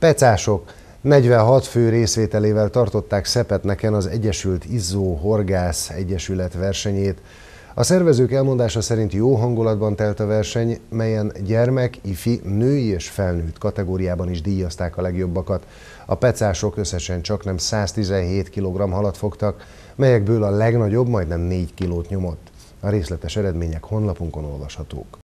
Pecások 46 fő részvételével tartották Szepetneken az Egyesült Izzó Horgász Egyesület versenyét. A szervezők elmondása szerint jó hangulatban telt a verseny, melyen gyermek, ifi, női és felnőtt kategóriában is díjazták a legjobbakat. A pecások összesen csak nem 117 kg halat fogtak, melyekből a legnagyobb majdnem 4 kilót nyomott. A részletes eredmények honlapunkon olvashatók.